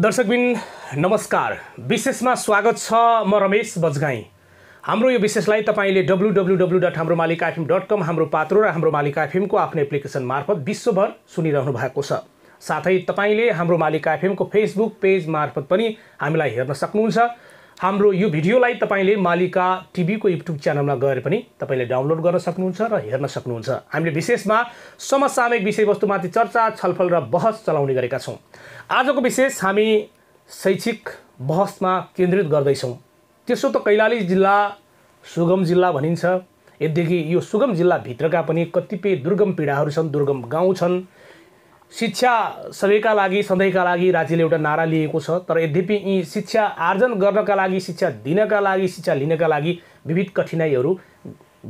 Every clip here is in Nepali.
दर्शकबिन नमस्कार विशेषमा स्वागत छ म रमेश बजगाई हाम्रो यो विशेषलाई तपाईँले डब्लु डब्लु डब्लु डट हाम्रो मालिक एफएम डट कम हाम्रो पात्रो र हाम्रो मालिक एफएमको आफ्नो एप्लिकेसन मार्फत विश्वभर सुनिरहनु भएको छ साथै तपाईँले हाम्रो मालिक एफएमको फेसबुक पेज मार्फत पनि हामीलाई हेर्न सक्नुहुन्छ हाम्रो यो भिडियोलाई तपाईँले मालिका टिभीको युट्युब च्यानलमा गएर पनि तपाईँले डाउनलोड गर्न सक्नुहुन्छ र हेर्न सक्नुहुन्छ हामीले विशेषमा समसामयिक विषयवस्तुमाथि चर्चा छलफल र बहस चलाउने गरेका छौँ आजको विशेष हामी शैक्षिक बहसमा केन्द्रित गर्दैछौँ त्यसो त कैलाली जिल्ला सुगम जिल्ला भनिन्छ यद्यपि यो सुगम जिल्लाभित्रका पनि कतिपय दुर्गम पीडाहरू छन् दुर्गम गाउँ छन् शिक्षा सबैका लागि सधैँका लागि राज्यले एउटा नारा लिएको छ तर यद्यपि यी शिक्षा आर्जन गर्नका लागि शिक्षा दिनका लागि शिक्षा लिनका लागि विविध कठिनाइहरू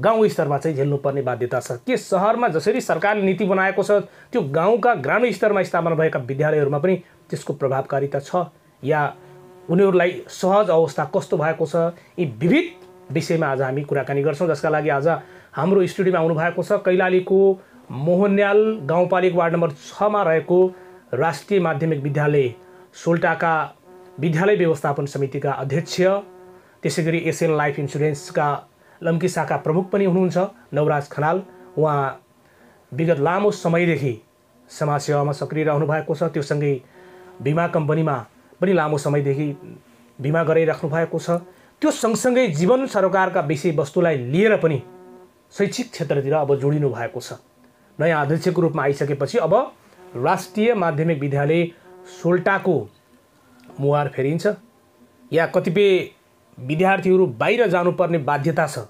गाउँ स्तरमा चाहिँ झेल्नुपर्ने बाध्यता छ के सहरमा जसरी सरकारले नीति बनाएको छ त्यो गाउँका ग्रामीण स्तरमा स्थापना भएका विद्यालयहरूमा पनि त्यसको प्रभावकारिता छ या उनीहरूलाई सहज अवस्था कस्तो भएको छ यी विविध विषयमा आज हामी कुराकानी गर्छौँ जसका लागि आज हाम्रो स्टुडियोमा आउनुभएको छ कैलालीको मोहन्याल गाउँपालिका वार्ड नम्बर छमा रहेको राष्ट्रिय माध्यमिक विद्यालय सोल्टाका विद्यालय व्यवस्थापन समितिका अध्यक्ष त्यसै गरी एसियन लाइफ इन्सुरेन्सका लम्की शाखा प्रमुख पनि हुनुहुन्छ नवराज खनाल उहाँ विगत लामो समयदेखि समाजसेवामा सक्रिय रहनु भएको छ त्योसँगै बिमा कम्पनीमा पनि लामो समयदेखि बिमा गराइराख्नु भएको छ त्यो सँगसँगै जीवन सरकारका विषयवस्तुलाई लिएर पनि शैक्षिक क्षेत्रतिर अब जोडिनु भएको छ नयाँ अध्यक्षको रूपमा आइसकेपछि अब राष्ट्रिय माध्यमिक विद्यालय सोल्टाको मुहार फेरिन्छ या कतिपय विद्यार्थीहरू बाहिर जानुपर्ने बाध्यता छ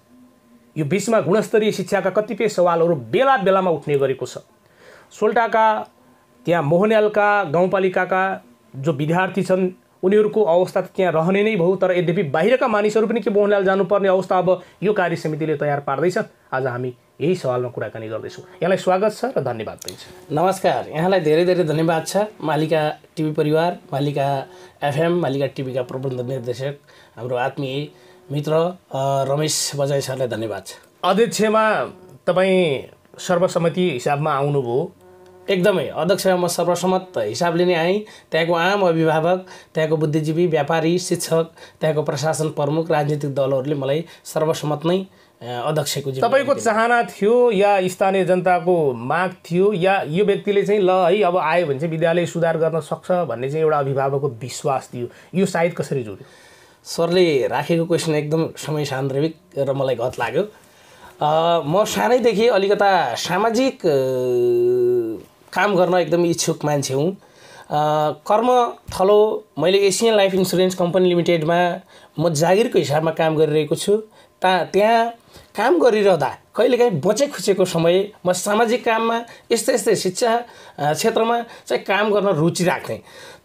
यो बिचमा गुणस्तरीय शिक्षाका कतिपय सवालहरू बेला बेलामा उठ्ने गरेको छ सोल्टाका त्यहाँ मोहनयालका गाउँपालिकाका जो विद्यार्थी छन् उनीहरूको अवस्था त त्यहाँ रहने नै भयो तर यद्यपि बाहिरका मानिसहरू पनि के मोहनलाल जानुपर्ने अवस्था अब यो कार्य समितिले तयार पार्दैछ आज हामी यही सवालमा कुराकानी गर्दैछौँ यहाँलाई स्वागत छ र धन्यवाद पनि नमस्कार यहाँलाई धेरै धेरै धन्यवाद छ मालिका टिभी परिवार मालिका एफएम मालिका टिभीका प्रबन्ध निर्देशक हाम्रो आत्मीय मित्र रमेश बजाई सरलाई धन्यवाद छ अध्यक्षमा तपाईँ सर्वसम्मति हिसाबमा आउनुभयो एकदमै अध्यक्षमा म सर्वसम्मत हिसाबले नै आएँ त्यहाँको आम अभिभावक त्यहाँको बुद्धिजीवी व्यापारी शिक्षक त्यहाँको प्रशासन प्रमुख राजनीतिक दलहरूले मलाई सर्वसम्मत नै अध्यक्षको तपाईँको चाहना थियो या स्थानीय जनताको माग थियो या यो व्यक्तिले चाहिँ ल है अब आयो भने चाहिँ विद्यालय सुधार गर्न सक्छ भन्ने चाहिँ एउटा अभिभावकको विश्वास दियो यो सायद कसरी जोड्यो सरले राखेको क्वेसन एकदम समय सान्दर्भिक र मलाई गत लाग्यो म सानैदेखि अलिकता सामाजिक काम गर्न एकदम इच्छुक मान्छे हुँ कर्म थलो मैले एसियन लाइफ इन्सुरेन्स कम्पनी लिमिटेडमा म जागिरको हिसाबमा काम गरिरहेको छु ता त्यहाँ काम गरिरहँदा कहिलेकाहीँ बचे खुचेको समय म सामाजिक काममा यस्तै यस्तै शिक्षा क्षेत्रमा चाहिँ काम गर्न रुचि राख्थेँ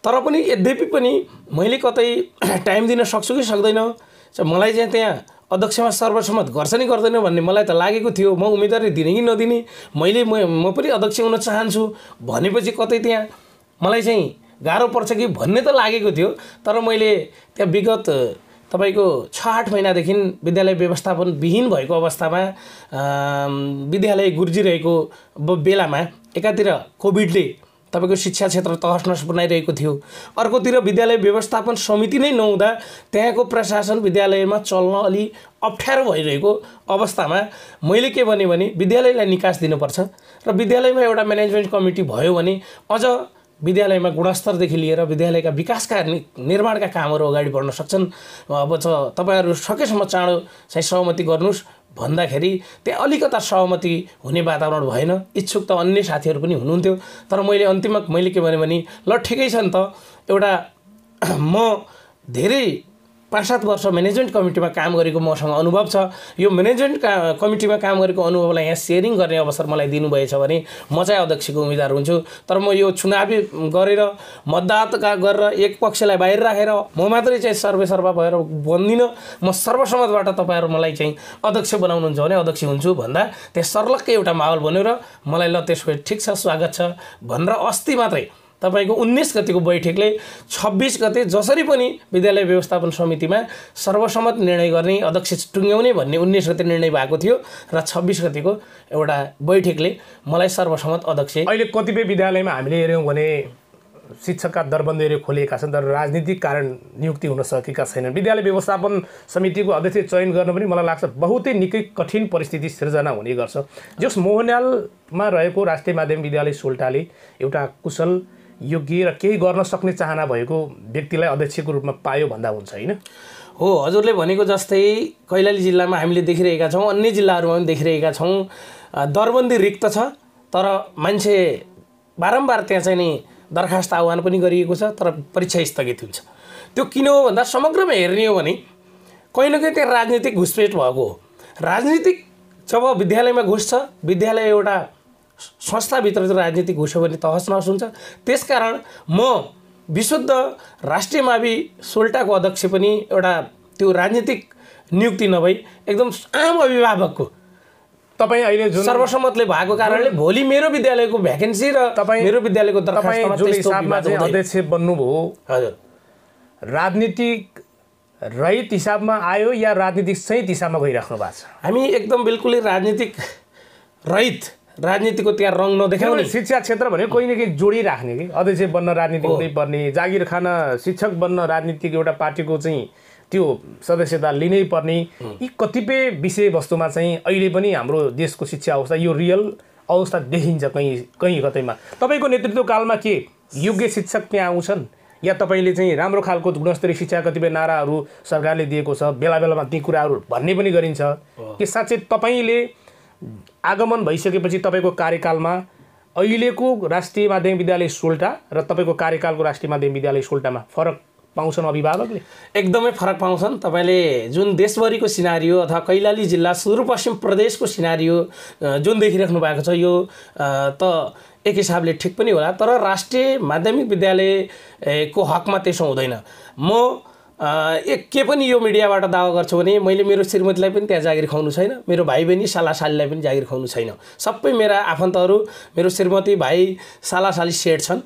तर पनि यद्यपि पनि मैले कतै टाइम दिन सक्छु कि सक्दैन मलाई चाहिँ त्यहाँ अध्यक्षमा सर्वसम्मत गर्छ नि गर्दैन भन्ने मलाई त लागेको थियो म उम्मेदवारी दिने कि नदिने मैले म म पनि अध्यक्ष हुन चाहन्छु भनेपछि कतै त्यहाँ मलाई चाहिँ गाह्रो पर्छ कि भन्ने त लागेको थियो तर मैले त्यहाँ विगत तपाईँको छ आठ महिनादेखि विद्यालय व्यवस्थापन विहीन भएको अवस्थामा विद्यालय गुर्जिरहेको बेलामा एकातिर कोभिडले तपाईँको शिक्षा क्षेत्र तहस नस बनाइरहेको थियो अर्कोतिर विद्यालय व्यवस्थापन समिति नै नहुँदा त्यहाँको प्रशासन विद्यालयमा चल्न अलि अप्ठ्यारो भइरहेको अवस्थामा मैले के भने विद्यालयलाई निकास दिनुपर्छ र विद्यालयमा एउटा म्यानेजमेन्ट कमिटी भयो भने अझ विद्यालयमा गुणस्तरदेखि लिएर विद्यालयका विकासका निर्माणका कामहरू अगाडि बढ्न सक्छन् अब छ तपाईँहरू सकेसम्म चाँडो चाहिँ सहमति गर्नुहोस् भन्दाखेरि त्यहाँ अलिकता सहमति हुने वातावरण भएन इच्छुक त अन्य साथीहरू पनि हुनुहुन्थ्यो तर मैले अन्तिममा मैले के भने ल ठिकै छ नि त एउटा म धेरै पाँच सात वर्ष म्यानेजमेन्ट कमिटीमा काम गरेको मसँग अनुभव छ यो म्यानेजमेन्ट का कमिटीमा काम गरेको अनुभवलाई यहाँ सेयरिङ गर्ने अवसर मलाई दिनुभएछ भने म चाहिँ अध्यक्षको उम्मेदवार हुन्छु तर म यो चुनावी गरेर मतदाता गरेर एक पक्षलाई बाहिर राखेर म मात्रै चाहिँ सर्वेसर्वा भएर बन्दिनँ म सर्वसम्मतबाट तपाईँहरू मलाई चाहिँ अध्यक्ष बनाउनुहुन्छ भने अध्यक्ष हुन्छु भन्दा त्यहाँ सर्लक्कै एउटा माहौल बन्यो र मलाई ल त्यसो ठिक छ स्वागत छ भनेर अस्ति मात्रै तपाईँको उन्नाइस गतिको बैठकले छब्बिस गते जसरी पनि विद्यालय व्यवस्थापन समितिमा सर्वसम्मत निर्णय गर्ने अध्यक्ष टुङ्ग्याउने भन्ने उन्नाइस गते निर्णय भएको थियो र छब्बिस गतिको एउटा बैठकले मलाई सर्वसम्मत अध्यक्ष अहिले कतिपय विद्यालयमा हामीले हेऱ्यौँ भने शिक्षकका दरबन्दीहरू खोलिएका छन् तर राजनीतिक कारण नियुक्ति हुन सकेका छैनन् विद्यालय व्यवस्थापन समितिको अध्यक्ष चयन गर्न पनि मलाई लाग्छ बहुतै निकै कठिन परिस्थिति सिर्जना हुने गर्छ जस मोहनयालमा रहेको राष्ट्रिय माध्यमिक विद्यालय सोल्टाले एउटा कुशल योग्य र केही गर्न सक्ने चाहना भएको व्यक्तिलाई अध्यक्षको रूपमा पायो भन्दा हुन्छ होइन हो हजुरले भनेको जस्तै कैलाली जिल्लामा हामीले देखिरहेका छौँ अन्य जिल्लाहरूमा पनि देखिरहेका छौँ दरबन्दी रिक्त छ तर मान्छे बारम्बार त्यहाँ चाहिँ नि दरखास्त आह्वान पनि गरिएको छ तर परीक्षा स्थगित हुन्छ त्यो किन हो भन्दा समग्रमा हेर्ने हो भने कहीँ न कहीँ त्यहाँ राजनीतिक घुसपेट भएको हो राजनीतिक जब विद्यालयमा घुस्छ विद्यालय एउटा संस्थाभित्र चाहिँ राजनीति घुस्यो भने तहस नहस हुन्छ त्यस कारण म विशुद्ध राष्ट्रिय मावि सोल्टाको अध्यक्ष पनि एउटा त्यो राजनीतिक नियुक्ति नभई एकदम आम अभिभावकको तपाईँ अहिले जुन सर्वसम्मतले भएको कारणले भोलि मेरो विद्यालयको भ्याकेन्सी र तपाईँ मेरो विद्यालयको तपाईँ जुन हिसाबमा चाहिँ अध्यक्ष बन्नुभयो हजुर राजनीतिक रहित हिसाबमा आयो या राजनीतिक सहित हिसाबमा गइराख्नु भएको छ हामी एकदम बिल्कुलै राजनीतिक रहित राजनीतिको त्यहाँ रङ नदेखाउने शिक्षा क्षेत्र भनेको कोही न केही जोडिराख्ने कि अध्यक्ष बन्न राजनीति पर्ने जागिर खान शिक्षक बन्न राजनीतिको एउटा पार्टीको चाहिँ त्यो सदस्यता लिनै पर्ने यी कतिपय विषयवस्तुमा चाहिँ अहिले पनि हाम्रो देशको शिक्षा अवस्था यो रियल अवस्था देखिन्छ कहीँ कहीँ कतैमा तपाईँको नेतृत्वकालमा के योग्य शिक्षक त्यहाँ आउँछन् या तपाईँले चाहिँ राम्रो खालको गुणस्तरीय शिक्षा कतिपय नाराहरू सरकारले दिएको छ बेला बेलामा ती कुराहरू भन्ने पनि गरिन्छ कि साँच्चै तपाईँले आगमन भइसकेपछि तपाईँको कार्यकालमा अहिलेको राष्ट्रिय माध्यमिक विद्यालय सोल्टा र तपाईँको कार्यकालको राष्ट्रिय माध्यमिक विद्यालय सोल्टामा फरक पाउँछन् अभिभावकले एकदमै फरक पाउँछन् तपाईँले जुन देशभरिको सिनारी अथवा कैलाली जिल्ला सुदूरपश्चिम प्रदेशको सिनारियो जुन देखिराख्नु भएको छ यो त एक हिसाबले ठिक पनि होला तर राष्ट्रिय माध्यमिक विद्यालयको हकमा त्यसो हुँदैन म एक के पनि यो मिडियाबाट दावा गर्छु भने मैले मेरो श्रीमतीलाई पनि त्यहाँ जागिर खुवाउनु छैन मेरो भाइ बहिनी सालासालीलाई पनि जागिर खुवाउनु छैन सबै मेरा आफन्तहरू मेरो श्रीमती भाइ सालासाली सेट छन्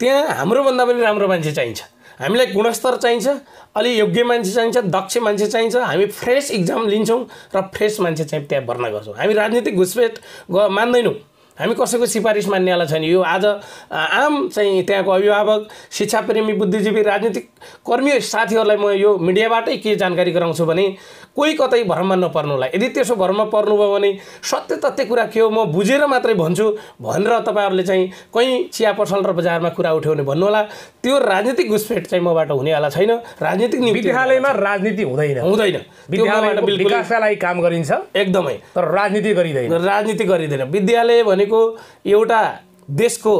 त्यहाँ हाम्रोभन्दा पनि राम्रो मान्छे चाहिन्छ हामीलाई गुणस्तर चाहिन्छ अलि योग्य मान्छे चाहिन्छ दक्ष मान्छे चाहिन्छ हामी फ्रेस इक्जाम लिन्छौँ र फ्रेस मान्छे चाहिँ त्यहाँ भर्ना गर्छौँ हामी राजनीतिक घुसपेट ग मान्दैनौँ हामी कसैको सिफारिस मान्नेवाला छैन यो आज आम चाहिँ त्यहाँको अभिभावक शिक्षाप्रेमी बुद्धिजीवी राजनीतिक कर्मी साथीहरूलाई म यो मिडियाबाटै के जानकारी गराउँछु भने कोही कतै भ्रममा नपर्नु होला यदि त्यसो भ्रममा पर्नुभयो भने सत्य तथ्य कुरा के हो म बुझेर मात्रै भन्छु भनेर तपाईँहरूले चाहिँ कहीँ चिया पसल र बजारमा कुरा उठ्यो भने भन्नुहोला त्यो राजनीतिक घुसपेट चाहिँ मबाट हुनेवाला छैन राजनीतिक विद्यालयमा राजनीति हुँदैन हुँदैन विद्यालयलाई काम गरिन्छ एकदमै तर राजनीति गरिँदैन राजनीति गरिँदैन विद्यालय भनेको एउटा देशको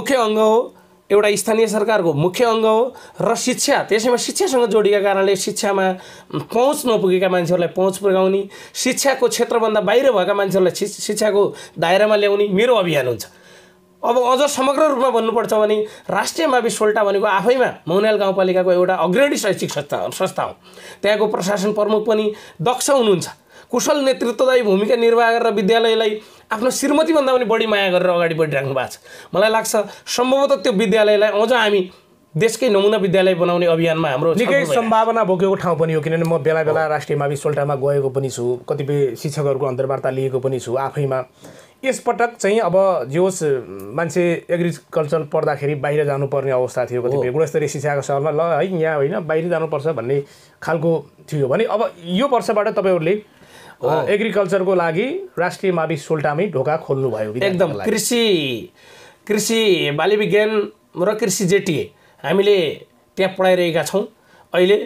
मुख्य अङ्ग हो एउटा स्थानीय सरकारको मुख्य अङ्ग हो र शिक्षा त्यसैमा शिक्षासँग जोडिएका कारणले शिक्षामा पहुँच नपुगेका मान्छेहरूलाई पहुँच पुर्याउने शिक्षाको क्षेत्रभन्दा बाहिर भएका मान्छेहरूलाई शिक्षाको दायरामा ल्याउने मेरो अभियान हुन्छ अब अझ समग्र रूपमा भन्नुपर्छ भने राष्ट्रिय मावि सोल्टा भनेको आफैमा मौनाल गाउँपालिकाको एउटा अग्रणी शैक्षिक संस्था संस्था हो त्यहाँको प्रशासन प्रमुख पनि दक्ष हुनुहुन्छ कुशल नेतृत्वदायी भूमिका निर्वाह गरेर विद्यालयलाई आफ्नो श्रीमतीभन्दा पनि बढी माया गरेर अगाडि बढिराख्नु भएको छ मलाई लाग्छ सम्भवतः त्यो विद्यालयलाई अझ हामी देशकै नमुना विद्यालय बनाउने अभियानमा हाम्रो निकै सम्भावना बोकेको ठाउँ पनि हो किनभने म बेला बेला राष्ट्रिय मावि सोल्टामा गएको पनि छु कतिपय शिक्षकहरूको अन्तर्वार्ता लिएको पनि छु आफैमा यसपटक चाहिँ अब जे होस् मान्छे एग्रिकल्चर पढ्दाखेरि बाहिर जानुपर्ने अवस्था थियो कतिपय गुणस्तरीय शिक्षाको सहरमा ल है यहाँ होइन बाहिर जानुपर्छ भन्ने खालको थियो भने अब यो वर्षबाट तपाईँहरूले एग्रिकल्चरको लागि राष्ट्रिय मावि सोल्टामी ढोका खोल्नुभयो एकदम कृषि कृषि बाली विज्ञान र कृषि जेटिए हामीले त्यहाँ पढाइरहेका छौँ अहिले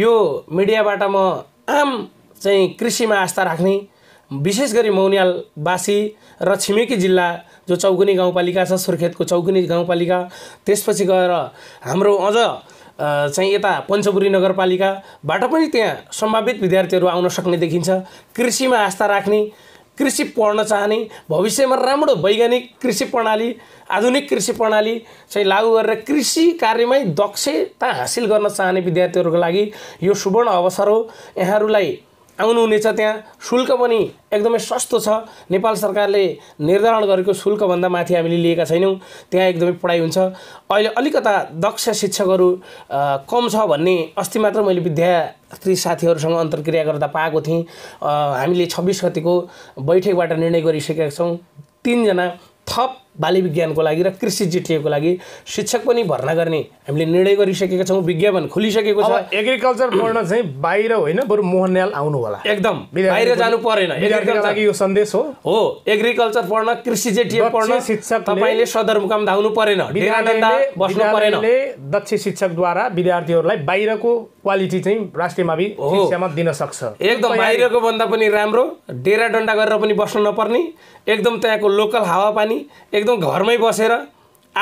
यो मिडियाबाट म आम चाहिँ कृषिमा आस्था राख्ने विशेष गरी मौनियालवासी र छिमेकी जिल्ला जो चौकुनी गाउँपालिका छ सुर्खेतको चौकुनी गाउँपालिका त्यसपछि गएर हाम्रो अझ चाहिँ यता पञ्चपुरी नगरपालिकाबाट पनि त्यहाँ सम्भावित विद्यार्थीहरू आउन सक्ने देखिन्छ कृषिमा आस्था राख्ने कृषि पढ्न चाहने भविष्यमा राम्रो वैज्ञानिक कृषि प्रणाली आधुनिक कृषि प्रणाली चाहिँ लागू गरेर कृषि कार्यमै दक्षता हासिल गर्न चाहने विद्यार्थीहरूको लागि यो सुवर्ण अवसर हो यहाँहरूलाई आउनुहुनेछ त्यहाँ शुल्क पनि एकदमै सस्तो छ नेपाल सरकारले निर्धारण गरेको शुल्कभन्दा माथि हामीले लिएका छैनौँ त्यहाँ एकदमै पढाइ हुन्छ अहिले अलिकता दक्ष शिक्षकहरू कम छ भन्ने अस्ति मात्र मैले विद्यार्थी साथीहरूसँग अन्तर्क्रिया गर्दा पाएको थिएँ हामीले छब्बिस गतिको बैठकबाट निर्णय गरिसकेका छौँ तिनजना थप बाली विज्ञानको लागि र कृषि जिटिएको लागि शिक्षक पनि भर्ना गर्ने हामीले निर्णय गरिसकेका छौँ विज्ञापन खोलिसकेको छ एग्रिकल्चर पढ्न चाहिँ बाहिर होइन बरु मोहनयाल आउनु होला एकदम बाहिर जानु परेन लागि यो सन्देश हो हो एग्रिकल्चर पढ्न कृषि जिटिए पढ्न शिक्षक तपाईँले सदरमुकाम धाउनु परेन बस्नु परेन दक्ष शिक्षकद्वारा विद्यार्थीहरूलाई बाहिरको क्वालिटी चाहिँ राष्ट्रियमा शिक्षामा दिन सक्छ एकदम बाहिरको भन्दा पनि राम्रो डेरा डन्डा गरेर पनि बस्नु नपर्ने एकदम त्यहाँको लोकल हावापानी एकदम घरमै बसेर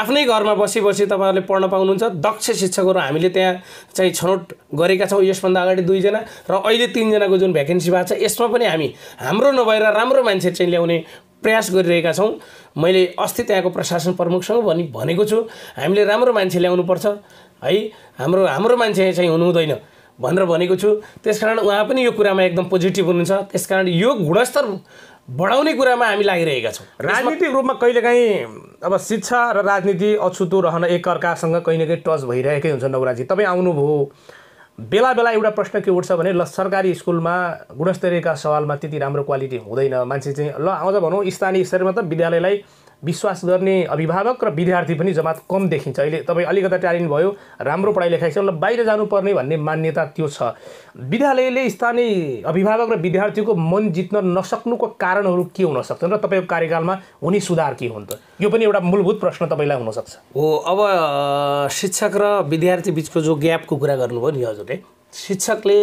आफ्नै घरमा बसी बसी तपाईँहरूले पढ्न पाउनुहुन्छ दक्ष शिक्षकहरू हामीले त्यहाँ चाहिँ छनौट गरेका छौँ यसभन्दा अगाडि दुईजना र अहिले तिनजनाको जुन भ्याकेन्सी भएको छ यसमा पनि हामी हाम्रो नभएर राम्रो मान्छे चाहिँ ल्याउने प्रयास गरिरहेका छौँ मैले अस्ति त्यहाँको प्रशासन प्रमुखसँग भनि भनेको छु हामीले राम्रो मान्छे ल्याउनुपर्छ है हाम्रो हाम्रो मान्छे चाहिँ हुनुहुँदैन भनेर भनेको छु त्यसकारण उहाँ पनि यो कुरामा एकदम पोजिटिभ हुनुहुन्छ त्यसकारण यो गुणस्तर बढाउने कुरामा हामी लागिरहेका छौँ राजनीतिक रूपमा कहिलेकाहीँ अब शिक्षा र राजनीति अछुतो रहन एकअर्कासँग कहीँ न कहीँ टच भइरहेकै हुन्छ नौराजी तपाईँ आउनुभयो बेला बेला एउटा प्रश्न के उठ्छ भने ल सरकारी स्कुलमा गुणस्तरीयका सवालमा त्यति राम्रो क्वालिटी हुँदैन मान्छे चाहिँ ल आउँछ भनौँ स्थानीय स्तरमा त विद्यालयलाई विश्वास गर्ने अभिभावक र विद्यार्थी पनि जमात कम देखिन्छ अहिले तपाईँ अलिकता ट्यालेन्ट भयो राम्रो पढाइ लेखाइ छ उसलाई बाहिर जानुपर्ने भन्ने मान्यता त्यो छ विद्यालयले स्थानीय अभिभावक र विद्यार्थीको मन जित्न नसक्नुको कारणहरू के हुन सक्छन् र तपाईँको कार्यकालमा हुने सुधार के हुन्छ यो पनि एउटा मूलभूत प्रश्न तपाईँलाई हुनसक्छ हो अब शिक्षक र विद्यार्थी बिचको जो ग्यापको कुरा गर्नुभयो नि हजुरले शिक्षकले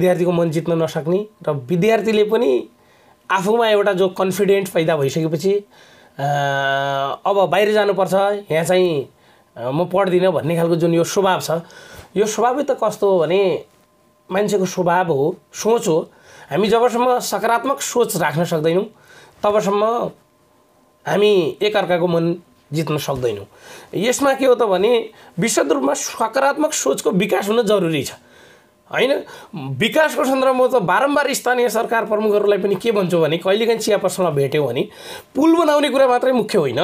विद्यार्थीको मन जित्न नसक्ने र विद्यार्थीले पनि आफूमा एउटा जो कन्फिडेन्ट पैदा भइसकेपछि अब बाहिर जानुपर्छ यहाँ चाहिँ म पढ्दिनँ भन्ने खालको जुन यो स्वभाव छ यो स्वभावै त कस्तो हो भने मान्छेको स्वभाव हो सोच हो हामी जबसम्म सकारात्मक सोच राख्न सक्दैनौँ तबसम्म हामी एकअर्काको मन जित्न सक्दैनौँ यसमा के हो त भने विशद रूपमा सकारात्मक सोचको विकास हुन जरुरी छ होइन विकासको सन्दर्भमा त बारम्बार स्थानीय सरकार प्रमुखहरूलाई पनि के भन्छौँ भने कहिलेकाहीँ चिया पसलमा भेट्यौँ भने पुल बनाउने कुरा मात्रै मुख्य होइन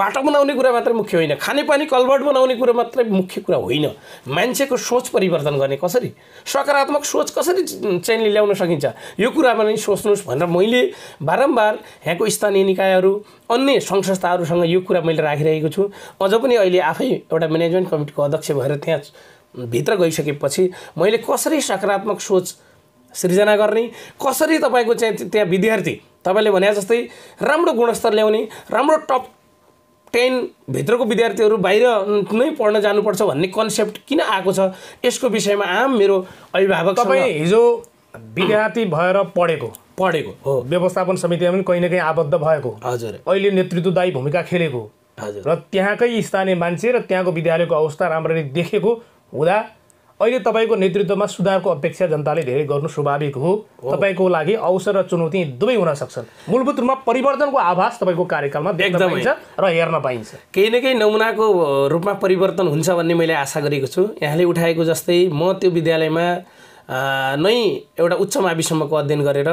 बाटो बनाउने कुरा मात्रै मुख्य होइन खानेपानी कलबर्ट बनाउने कुरा मात्रै मुख्य कुरा होइन मान्छेको सोच परिवर्तन गर्ने कसरी सकारात्मक सोच कसरी चाहिँ ल्याउन सकिन्छ यो कुरामा नै सोच्नुहोस् भनेर मैले बारम्बार यहाँको स्थानीय निकायहरू अन्य सङ्घ संस्थाहरूसँग यो कुरा मैले राखिरहेको छु अझ पनि अहिले आफै एउटा म्यानेजमेन्ट कमिटीको अध्यक्ष भएर त्यहाँ भित्र गइसकेपछि मैले कसरी सकारात्मक सोच सृजना गर्ने कसरी तपाईँको चाहिँ त्यहाँ विद्यार्थी तपाईँले भने जस्तै राम्रो गुणस्तर ल्याउने राम्रो टप टेनभित्रको विद्यार्थीहरू बाहिर नै पढ्न जानुपर्छ भन्ने कन्सेप्ट किन आएको छ यसको विषयमा आम मेरो अभिभावक तपाईँ हिजो विद्यार्थी भएर पढेको पढेको हो व्यवस्थापन समितिमा पनि कहीँ न कहीँ आबद्ध भएको हजुर अहिले नेतृत्वदायी भूमिका खेलेको हजुर र त्यहाँकै स्थानीय मान्छे र त्यहाँको विद्यालयको अवस्था राम्ररी देखेको हुँदा अहिले तपाईँको नेतृत्वमा सुधारको अपेक्षा जनताले धेरै गर्नु स्वाभाविक हो तपाईँको लागि अवसर र चुनौती दुवै हुन सक्छन् मूलभूत रूपमा परिवर्तनको आभास तपाईँको कार्यकालमा देख्न पाइन्छ र हेर्न पाइन्छ केही न केही नमुनाको रूपमा परिवर्तन हुन्छ भन्ने मैले आशा गरेको छु यहाँले उठाएको जस्तै म त्यो विद्यालयमा नै एउटा उच्च माविसम्मको अध्ययन गरेर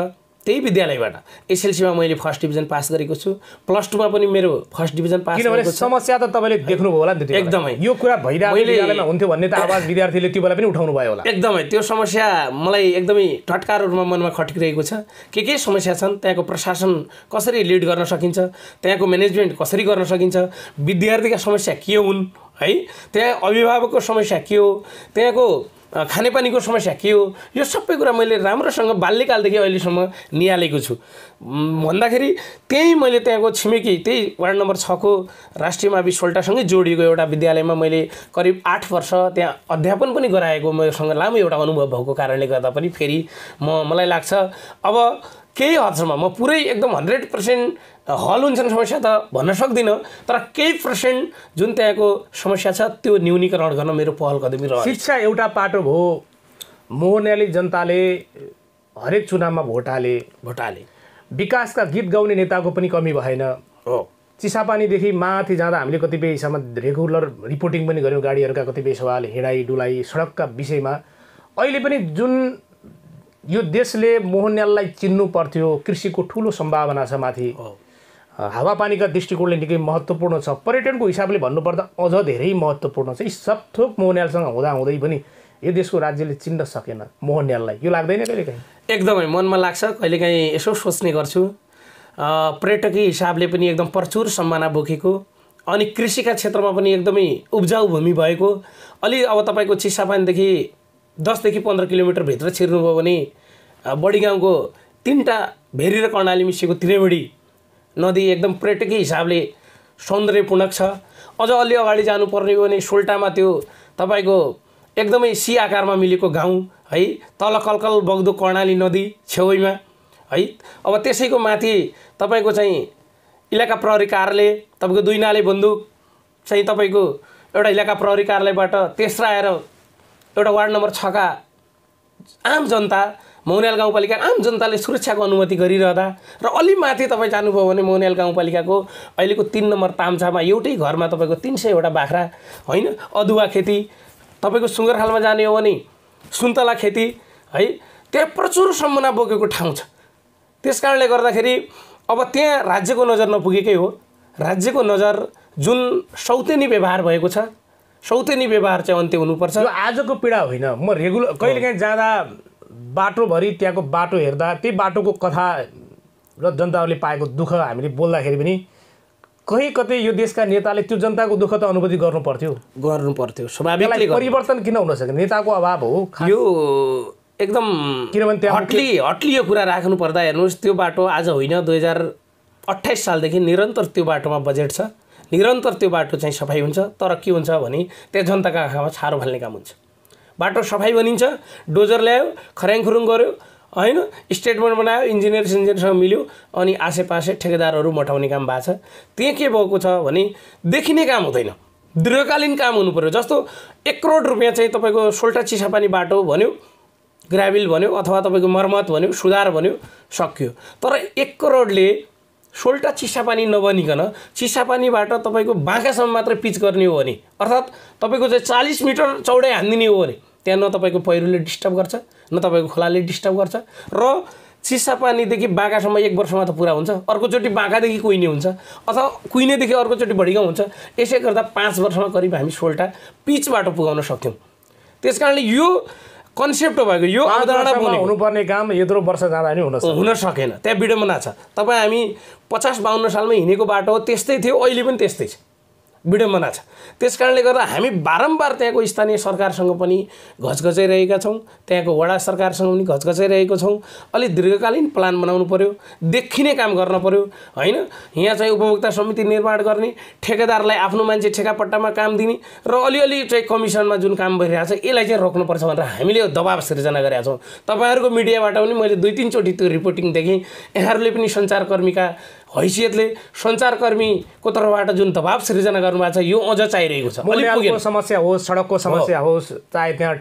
त्यही विद्यालयबाट एसएलसीमा मैले फर्स्ट डिभिजन पास गरेको छु प्लस टूमा पनि मेरो फर्स्ट डिभिजन पास किनभने समस्या त तपाईँले देख्नुभयो होला नि त एकदमै यो कुरा भइरहेको हुन्थ्यो भन्ने त आवाज विद्यार्थीले त्यो बेला पनि उठाउनु भयो होला एकदमै त्यो समस्या मलाई एकदमै ठटकार रूपमा मनमा खटिरहेको छ के के समस्या छन् त्यहाँको प्रशासन कसरी लिड गर्न सकिन्छ त्यहाँको म्यानेजमेन्ट कसरी गर्न सकिन्छ विद्यार्थीका समस्या के हुन् है त्यहाँ अभिभावकको समस्या के हो त्यहाँको खानेपानीको समस्या के हो यो सबै कुरा मैले राम्रोसँग बाल्यकालदेखि अहिलेसम्म निहालेको छु भन्दाखेरि त्यहीँ मैले त्यहाँको छिमेकी त्यही वार्ड नम्बर छको राष्ट्रिय मावि सोल्टासँगै जोडिएको एउटा विद्यालयमा मैले करिब आठ वर्ष त्यहाँ अध्यापन पनि गराएको मसँग लामो एउटा अनुभव भएको कारणले गर्दा पनि फेरि म मलाई लाग्छ अब केही हदसम्म म पुरै एकदम हन्ड्रेड पर्सेन्ट हल हुन्छन् समस्या त भन्न सक्दिनँ तर केही पर्सेन्ट जुन त्यहाँको समस्या छ त्यो न्यूनीकरण गर्न मेरो पहल कदमी रह्यो शिक्षा एउटा पाटो भयो मोहनली जनताले हरेक चुनावमा भोट हाले भोट हाले विकासका गीत गाउने नेताको पनि कमी भएन हो चिसापानीदेखि माथि जाँदा हामीले कतिपय हिसाबमा रेगुलर रिपोर्टिङ पनि गऱ्यौँ गाडीहरूका कतिपय सवाल हिँडाइ डुलाइ सडकका विषयमा अहिले पनि जुन यो देशले मोहन्याललाई चिन्नु पर्थ्यो कृषिको ठुलो सम्भावना छ माथि हावापानीका दृष्टिकोणले निकै महत्त्वपूर्ण छ पर्यटनको हिसाबले भन्नुपर्दा अझ धेरै महत्त्वपूर्ण छ यी सब थोक मोहन्यालसँग हुँदाहुँदै पनि यो देशको राज्यले चिन्न सकेन मोहन्याललाई यो लाग्दैन कहिलेकाहीँ एकदमै मनमा लाग्छ कहिलेकाहीँ यसो सोच्ने गर्छु पर्यटकीय हिसाबले पनि एकदम प्रचुर सम्माना बोकेको अनि कृषिका क्षेत्रमा पनि एकदमै उब्जाउ भूमि भएको अलि अब तपाईँको चिसापानीदेखि दसदेखि पन्ध्र किलोमिटरभित्र छिर्नुभयो भने बडीगाउँको गाउँको तिनवटा भेरी र कर्णाली मिसिएको त्रिवेणी नदी एकदम पर्यटकीय हिसाबले सौन्दर्यपूर्णक छ अझ अलि अगाडि जानुपर्ने हो भने सोल्टामा त्यो तपाईँको एकदमै सी आकारमा मिलेको गाउँ है तल कलकल बग्दो कर्णाली नदी छेउमा है अब त्यसैको माथि तपाईँको चाहिँ इलाका प्रहरी कार्यालय तपाईँको दुई नाले बन्दुक चाहिँ तपाईँको एउटा इलाका प्रहरी कार्यालयबाट तेस्रो आएर एउटा वार्ड नम्बर छका आम जनता मौन्याल गाउँपालिका आम जनताले सुरक्षाको अनुमति गरिरहँदा र अलि माथि तपाईँ जानुभयो भने मौन्याल गाउँपालिकाको अहिलेको तिन नम्बर तामछामा एउटै घरमा तपाईँको तिन सयवटा बाख्रा होइन अदुवा खेती तपाईँको सुँगरखालमा जाने हो भने सुन्तला खेती है त्यहाँ प्रचुर सम्मना बोकेको ठाउँ छ त्यस कारणले गर्दाखेरि अब त्यहाँ राज्यको नजर नपुगेकै हो राज्यको नजर जुन सौतेनी व्यवहार भएको छ सौतेनी व्यवहार चाहिँ अन्त्य हुनुपर्छ आजको पीडा होइन म रेगुलर कहिलेकाहीँ जाँदा बाटोभरि त्यहाँको बाटो हेर्दा त्यही बाटोको कथा र जनताहरूले पाएको दुःख हामीले बोल्दाखेरि पनि कहीँ कतै यो देशका नेताले त्यो जनताको दुःख त अनुभूति गर्नुपर्थ्यो पर्थ्यो गर्नु पर्थ्यो परिवर्तन किन हुन सक्यो नेताको अभाव हो यो एकदम किनभने त्यहाँ हट्ली हट्ली यो कुरा राख्नु पर्दा हेर्नुहोस् त्यो बाटो आज होइन दुई हजार अट्ठाइस सालदेखि निरन्तर त्यो बाटोमा बजेट छ निरन्तर त्यो बाटो चाहिँ सफाइ हुन्छ तर के हुन्छ भने त्यहाँ जनताको आँखामा छारो फाल्ने काम हुन्छ बाटो सफाइ बनिन्छ डोजर ल्यायो खराङ खुरुङ गऱ्यो होइन स्टेटमेन्ट बनायो इन्जिनियर सिन्जिनियरसँग मिल्यो अनि आसेपासे ठेकेदारहरू मठाउने काम भएको छ त्यहाँ के भएको छ भने देखिने काम हुँदैन दीर्घकालीन काम हुनु पऱ्यो जस्तो एक करोड रुपियाँ चाहिँ तपाईँको सोल्टा चिसापानी बाटो भन्यो ग्राभिल भन्यो अथवा तपाईँको मर्मत भन्यो सुधार भन्यो सक्यो तर एक करोडले सोल्टा चिसापानी नबनिकन चिसापानीबाट तपाईँको बाँकासम्म मात्र पिच गर्ने हो भने अर्थात् तपाईँको चाहिँ चालिस मिटर चौडाइ हानिदिने हो भने त्यहाँ न तपाईँको पहिरोले डिस्टर्ब गर्छ न तपाईँको खोलाले डिस्टर्ब गर्छ र चिसापानीदेखि बाँकासम्म एक वर्षमा त पुरा हुन्छ अर्कोचोटि बाँकादेखि कुहिने हुन्छ अथवा कुहिनेदेखि अर्कोचोटि बढिगाउँ हुन्छ यसै गर्दा पाँच वर्षमा करिब हामी सोल्टा पिच बाटो पुगाउन सक्थ्यौँ त्यस कारणले यो कन्सेप्ट भएको यो अवधारणा हुनुपर्ने काम यत्रो वर्ष जाँदा नि हुन हुन सकेन त्यहाँ विडम्बना छ तपाईँ हामी पचास बाहन्न सालमा हिँडेको बाटो त्यस्तै थियो अहिले पनि त्यस्तै छ विडम्बना छ त्यस कारणले गर्दा हामी बारम्बार त्यहाँको स्थानीय सरकारसँग पनि घचघचाइरहेका छौँ त्यहाँको वडा सरकारसँग पनि घचघचाइरहेको छौँ अलिक दीर्घकालीन प्लान बनाउनु पऱ्यो देखिने काम गर्न पऱ्यो होइन यहाँ चाहिँ उपभोक्ता समिति निर्माण गर्ने ठेकेदारलाई आफ्नो मान्छे ठेकापट्टामा काम दिने र अलिअलि चाहिँ कमिसनमा जुन काम भइरहेको छ यसलाई चाहिँ रोक्नुपर्छ भनेर हामीले दबाब सिर्जना गरेका छौँ तपाईँहरूको मिडियाबाट पनि मैले दुई तिनचोटि त्यो रिपोर्टिङ देखेँ यहाँहरूले पनि सञ्चारकर्मीका हैसियतले सञ्चारकर्मीको तर्फबाट जुन दबाव सृजना गर्नुभएको छ यो अझ चाहिरहेको छ समस्या होस् सडकको समस्या होस् चाहे त्यहाँ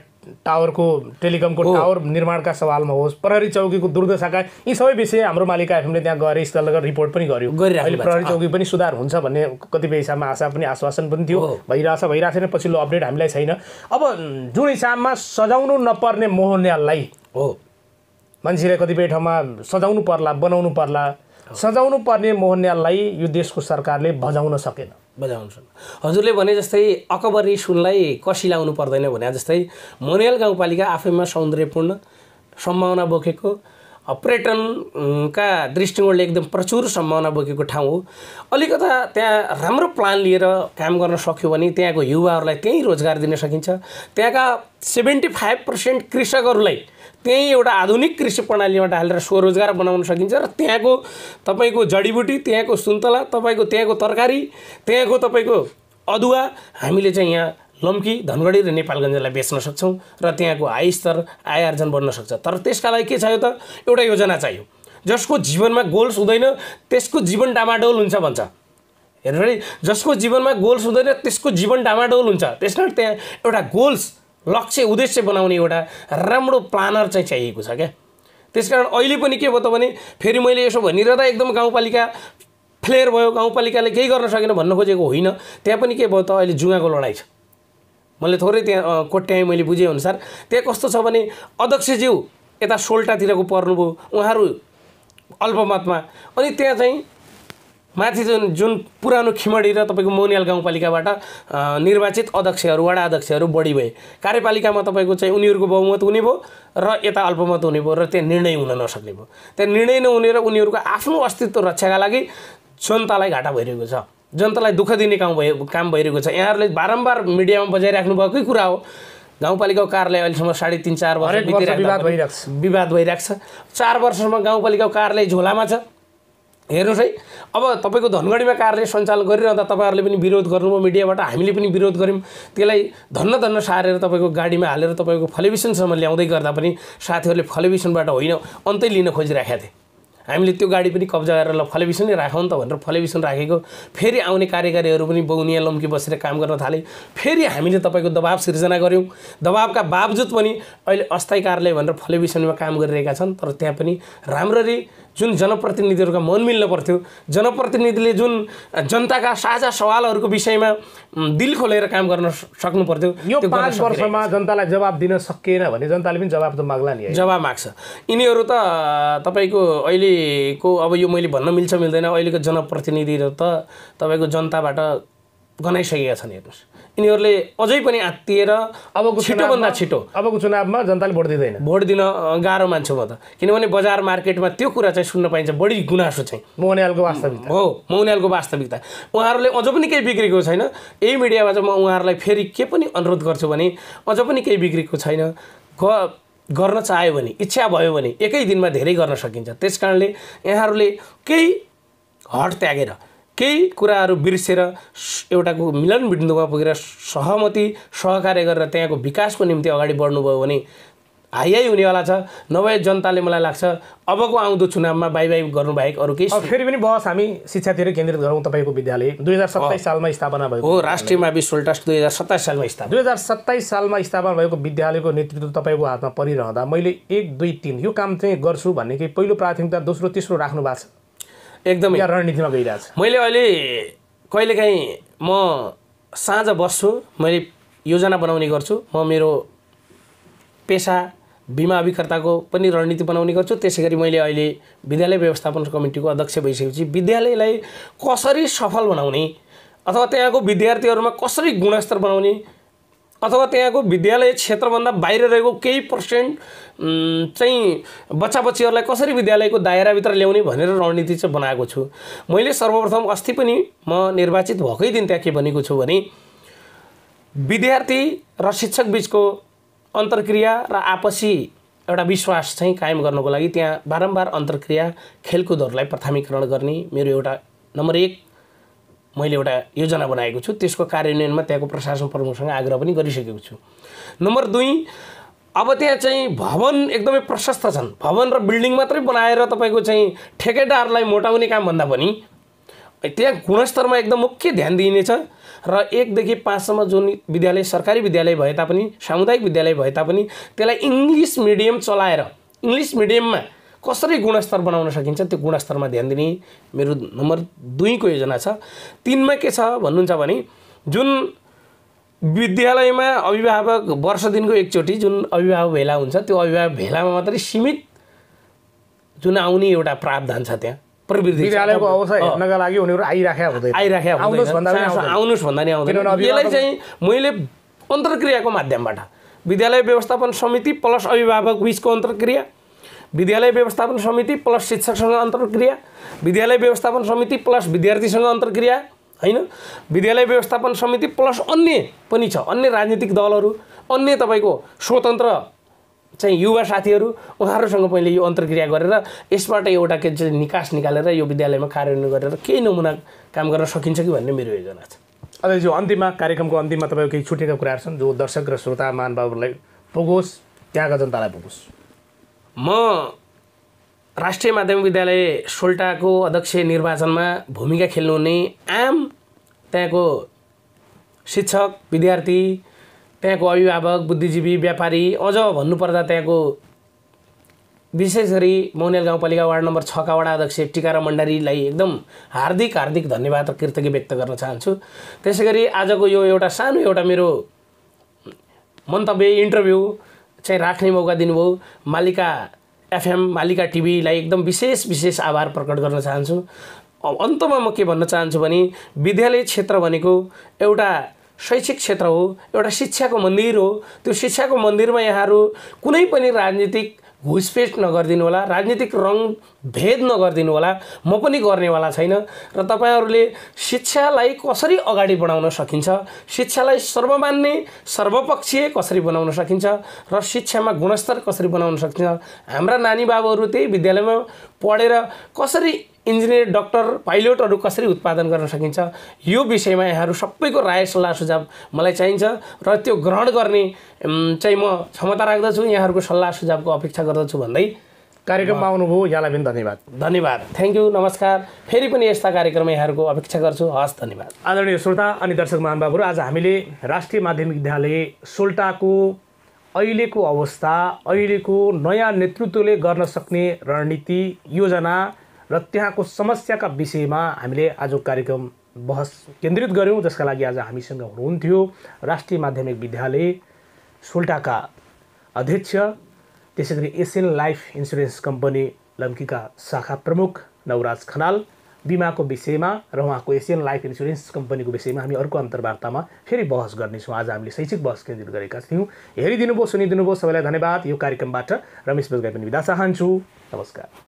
टावरको टेलिकमको टावर निर्माणका सवालमा होस् प्रहरी चौकीको दुर्दशाका यी सबै विषय हाम्रो मालिका एफएमले त्यहाँ गएर स्थलगत रिपोर्ट पनि गर्यो अहिले प्रहरी चौकी पनि सुधार हुन्छ भन्ने कतिपय हिसाबमा आशा पनि आश्वासन पनि थियो भइरहेछ भइरहेको छैन पछिल्लो अपडेट हामीलाई छैन अब जुन हिसाबमा सजाउनु नपर्ने मोहन्याललाई हो मान्छेले कतिपय ठाउँमा सजाउनु पर्ला बनाउनु पर्ला सजाउनु पर्ने मोहन्याललाई यो देशको सरकारले बजाउन सकेन बजाउनु हजुरले भने जस्तै अकबरी सुनलाई कसी लाउनु पर्दैन भने जस्तै मोनियाल गाउँपालिका आफैमा सौन्दर्यपूर्ण सम्भावना बोकेको पर्यटनका दृष्टिकोणले एकदम प्रचुर सम्भावना बोकेको ठाउँ हो अलिकता त्यहाँ राम्रो प्लान लिएर काम गर्न सक्यो भने त्यहाँको युवाहरूलाई त्यहीँ रोजगार दिन सकिन्छ त्यहाँका सेभेन्टी फाइभ पर्सेन्ट कृषकहरूलाई त्यहीँ एउटा आधुनिक कृषि प्रणालीमा ढालेर स्वरोजगार बनाउन सकिन्छ र त्यहाँको तपाईँको जडीबुटी त्यहाँको सुन्तला तपाईँको त्यहाँको तरकारी त्यहाँको तपाईँको अदुवा हामीले चाहिँ यहाँ लम्की धनगढी र नेपालगञ्जलाई बेच्न सक्छौँ र त्यहाँको आय स्तर आय आर्जन बढ्न सक्छ तर त्यसका लागि के चाहियो त एउटा योजना चाहियो जसको जीवनमा गोल्स हुँदैन त्यसको जीवन डामाडोल हुन्छ भन्छ हेर्नु है जसको जीवनमा गोल्स हुँदैन त्यसको जीवन डामाडोल हुन्छ त्यस कारण त्यहाँ एउटा गोल्स लक्ष्य उद्देश्य बनाउने एउटा राम्रो प्लानर चाहिँ चाहिएको छ क्या त्यसकारण अहिले पनि के भयो त भने फेरि मैले यसो भनिरहँदा एकदम गाउँपालिका फ्लेयर भयो गाउँपालिकाले केही गर्न सकेन भन्न खोजेको होइन त्यहाँ पनि के भयो त अहिले जुवाको लडाइँ छ मैले थोरै त्यहाँ कोट्याएँ मैले अनुसार त्यहाँ कस्तो छ भने अध्यक्षज्यू यता सोल्टातिरको पर्नुभयो उहाँहरू अल्पमतमा अनि त्यहाँ चाहिँ माथि जुन जुन पुरानो खिमडी र तपाईँको मोनियाल गाउँपालिकाबाट निर्वाचित अध्यक्षहरू वडा अध्यक्षहरू बढी भए कार्यपालिकामा तपाईँको चाहिँ उनीहरूको बहुमत हुने भयो र यता अल्पमत हुने भयो र त्यहाँ निर्णय हुन नसक्ने भयो त्यहाँ निर्णय नहुने र उनीहरूको आफ्नो अस्तित्व रक्षाका लागि जनतालाई घाटा भइरहेको छ जनतालाई दुःख दिने काम भयो काम भइरहेको छ यहाँहरूले बारम्बार मिडियामा बजाइराख्नु बजाइराख्नुभएकै कुरा हो गाउँपालिकाको कार्यालय अहिलेसम्म साढे तिन चार वर्ष विवाद भइरहेको छ विवाद भइरहेको छ चार वर्षसम्म गाउँपालिकाको कार्यालय झोलामा छ हेर्नुहोस् है अब तपाईँको धनगढीमा कार्यालय सञ्चालन गरिरहँदा तपाईँहरूले पनि विरोध गर्नुभयो मिडियाबाट हामीले पनि विरोध गऱ्यौँ त्यसलाई धन्न धन्न सारेर तपाईँको गाडीमा हालेर तपाईँको फलिभिसनसम्म ल्याउँदै गर्दा पनि साथीहरूले फलिभिसनबाट होइन अन्तै लिन खोजिरहेका थिए हामीले त्यो गाडी पनि कब्जा गरेर ल फलेबिसन नै राखौँ नि त भनेर फलेबिसन राखेको फेरि आउने कार्यकारीहरू पनि बौनिया लम्की बसेर काम गर्न थाले फेरि हामीले तपाईँको दबाब सिर्जना गऱ्यौँ दबाबका बावजुद पनि अहिले अस्थायी कार्यालय भनेर फलेबिसनमा काम गरिरहेका छन् तर त्यहाँ पनि राम्ररी जुन जनप्रतिनिधिहरूका मन मिल्न पर्थ्यो जनप्रतिनिधिले जुन जनताका साझा सवालहरूको विषयमा दिल खोलेर काम गर्न सक्नु पर्थ्यो यो पाँच वर्षमा जनतालाई जवाब दिन सकिएन भने जनताले पनि जवाब त माग्ला नि जवाब माग्छ यिनीहरू त तपाईँको अहिले को अब यो मैले भन्न मिल्छ मिल्दैन अहिलेको जनप्रतिनिधिहरू त तपाईँको जनताबाट गनाइसकेका छन् हेर्नुहोस् यिनीहरूले अझै पनि आत्तिएर अबको छिटोभन्दा छिटो अबको चुनावमा जनताले भोट दिँदैन भोट दिन गाह्रो मान्छु म त किनभने बजार मार्केटमा त्यो कुरा चाहिँ सुन्न पाइन्छ बढी गुनासो चाहिँ उनीहरूको वास्तविकता हो उनीहरूको वास्तविकता उहाँहरूले अझ पनि केही बिग्रेको छैन यही मिडियामा चाहिँ म उहाँहरूलाई फेरि के पनि अनुरोध गर्छु भने अझ पनि केही बिग्रेको छैन ग गर्न चाह्यो भने इच्छा भयो भने एकै दिनमा धेरै गर्न सकिन्छ त्यस कारणले यहाँहरूले केही हट त्यागेर केही कुराहरू बिर्सेर एउटाको मिलन बिन्दुमा पुगेर सहमति सहकार्य गरेर त्यहाँको विकासको निम्ति अगाडि बढ्नुभयो भने हाइहाई हुनेवाला छ नभए जनताले मलाई लाग्छ अबको आउँदो चुनावमा बाई बाई गर्नुबाहेक अरू केही फेरि पनि बस हामी शिक्षातिर केन्द्रित गरौँ तपाईँको विद्यालय दुई हजार सत्ताइस सालमा स्थापना भएको हो राष्ट्रिय मावि सोल्टास दुई हजार सत्ताइस सालमा स्थापना दुई हजार सत्ताइस सालमा स्थापना भएको विद्यालयको नेतृत्व तपाईँको हातमा परिरहँदा मैले एक दुई तिन यो काम चाहिँ गर्छु भन्ने कि पहिलो प्राथमिकता दोस्रो तेस्रो राख्नु भएको छ एकदम रणनीतिमा गइरहेको छ मैले अहिले कहिलेकाहीँ म साँझ बस्छु मैले योजना बनाउने गर्छु म मेरो पेसा बिमा अभिकर्ताको पनि रणनीति बनाउने गर्छु त्यसै गरी मैले अहिले विद्यालय व्यवस्थापन कमिटीको अध्यक्ष भइसकेपछि विद्यालयलाई कसरी सफल बनाउने अथवा त्यहाँको विद्यार्थीहरूमा कसरी गुणस्तर बनाउने अथवा त्यहाँको विद्यालय क्षेत्रभन्दा बाहिर रहेको केही पर्सेन्ट चाहिँ बच्चा बच्चीहरूलाई कसरी विद्यालयको दायराभित्र ल्याउने भनेर रणनीति चाहिँ बनाएको छु मैले सर्वप्रथम अस्ति पनि म निर्वाचित भएकै दिन त्यहाँ के भनेको छु भने विद्यार्थी र शिक्षक बिचको अन्तर्क्रिया र आपसी एउटा विश्वास चाहिँ कायम गर्नको लागि त्यहाँ बारम्बार अन्तर्क्रिया खेलकुदहरूलाई प्राथमिकरण गर्ने मेरो एउटा नम्बर एक मैले एउटा योजना बनाएको छु त्यसको कार्यान्वयनमा त्यहाँको प्रशासन प्रमुखसँग आग्रह पनि गरिसकेको छु नम्बर दुई अब त्यहाँ चाहिँ भवन एकदमै प्रशस्त छन् भवन र बिल्डिङ मात्रै बनाएर तपाईँको चाहिँ ठेकेदारलाई मोटाउने कामभन्दा पनि त्यहाँ गुणस्तरमा एकदम मुख्य ध्यान दिइनेछ र एकदेखि पाँचसम्म जुन विद्यालय सरकारी विद्यालय भए तापनि सामुदायिक विद्यालय भए तापनि त्यसलाई इङ्ग्लिस मिडियम चलाएर इङ्ग्लिस मिडियममा कसरी गुणस्तर बनाउन सकिन्छ त्यो गुणस्तरमा ध्यान दिने मेरो नम्बर दुईको योजना छ तिनमा के छ भन्नुहुन्छ भने जुन विद्यालयमा अभिभावक वर्ष दिनको एकचोटि जुन अभिभावक भेला हुन्छ त्यो अभिभावक भेलामा मात्रै सीमित जुन आउने एउटा प्रावधान छ त्यहाँ प्रवृत्ति विद्यालयको हेर्नका लागि उनीहरू आइराखेका हुँदैन आइराखेका आउनुहोस् भन्दा आउनुहोस् भन्दा नि आउँदैन यसलाई चाहिँ मैले अन्तर्क्रियाको माध्यमबाट विद्यालय व्यवस्थापन समिति प्लस अभिभावक बिचको अन्तर्क्रिया विद्यालय व्यवस्थापन समिति प्लस शिक्षकसँग अन्तर्क्रिया विद्यालय व्यवस्थापन समिति प्लस विद्यार्थीसँग अन्तर्क्रिया होइन विद्यालय व्यवस्थापन समिति प्लस अन्य पनि छ अन्य राजनीतिक दलहरू अन्य तपाईँको स्वतन्त्र चाहिँ युवा साथीहरू उहाँहरूसँग पहिले यो अन्तर्क्रिया गरेर यसबाट एउटा के चाहिँ निकास निकालेर यो विद्यालयमा कार्यान्वयन गरेर केही नमुना काम गर्न सकिन्छ कि भन्ने मेरो योजना छ अझै यो अन्तिममा कार्यक्रमको अन्तिममा तपाईँको केही छुटेका कुराहरू छन् जो दर्शक र श्रोता महानुभावहरूलाई पुगोस् त्यहाँका जनतालाई पुगोस् म राष्ट्रिय माध्यमिक विद्यालय सोल्टाको अध्यक्ष निर्वाचनमा भूमिका खेल्नुहुने आम त्यहाँको शिक्षक विद्यार्थी त्यहाँको अभिभावक बुद्धिजीवी व्यापारी अझ भन्नुपर्दा त्यहाँको विशेष गरी मौनेल गाउँपालिका वार्ड नम्बर छका वडा अध्यक्ष टिकारा मण्डारीलाई एकदम हार्दिक हार्दिक धन्यवाद र कृतज्ञ व्यक्त गर्न चाहन्छु त्यसै गरी आजको यो एउटा सानो एउटा मेरो मन्तव्य इन्टरभ्यू चाहिँ राख्ने मौका दिनुभयो मालिका एफएम मालिका टिभीलाई एकदम विशेष विशेष आभार प्रकट गर्न चाहन्छु अन्तमा म के भन्न चाहन्छु भने विद्यालय क्षेत्र भनेको एउटा शैक्षिक क्षेत्र हो एउटा शिक्षाको मन्दिर हो त्यो शिक्षाको मन्दिरमा यहाँहरू कुनै पनि राजनीतिक घुसपेट नगरिदिनु होला राजनीतिक रङ भेद नगरिदिनु होला म पनि गर्नेवाला छैन र तपाईँहरूले शिक्षालाई कसरी अगाडि बढाउन सकिन्छ शिक्षालाई सर्वमान्य सर्वपक्षीय कसरी बनाउन सकिन्छ र शिक्षामा गुणस्तर कसरी बनाउन सकिन्छ हाम्रा नानी बाबुहरू त्यही विद्यालयमा पढेर कसरी इन्जिनियर डक्टर पाइलटहरू कसरी उत्पादन गर्न सकिन्छ यो विषयमा यहाँहरू सबैको राय सल्लाह सुझाव मलाई चाहिन्छ र त्यो ग्रहण गर्ने चाहिँ म क्षमता राख्दछु यहाँहरूको सल्लाह सुझावको अपेक्षा गर्दछु भन्दै कार्यक्रममा आउनुभयो यहाँलाई पनि धन्यवाद धन्यवाद थ्याङ्क यू नमस्कार फेरि पनि यस्ता कार्यक्रममा यहाँहरूको अपेक्षा गर्छु हस् धन्यवाद आदरणीय श्रोता अनि दर्शक महानुभावहरू आज हामीले राष्ट्रिय माध्यमिक विद्यालय सोल्टाको अहिलेको अवस्था अहिलेको नयाँ नेतृत्वले गर्न सक्ने रणनीति योजना र त्यहाँको समस्याका विषयमा हामीले आज कार्यक्रम बहस केन्द्रित गऱ्यौँ जसका लागि आज हामीसँग हुनुहुन्थ्यो राष्ट्रिय माध्यमिक विद्यालय सोल्टाका अध्यक्ष त्यसै गरी एसियन लाइफ इन्सुरेन्स कम्पनी लम्कीका शाखा प्रमुख नवराज खनाल बिमाको विषयमा र उहाँको एसियन लाइफ इन्सुरेन्स कम्पनीको विषयमा हामी अर्को अन्तर्वार्तामा फेरि बहस गर्नेछौँ आज हामीले शैक्षिक बहस केन्द्रित गरेका थियौँ हेरिदिनुभयो भयो सबैलाई धन्यवाद यो कार्यक्रमबाट रमेश बजगाई पनि बिदा चाहन्छु नमस्कार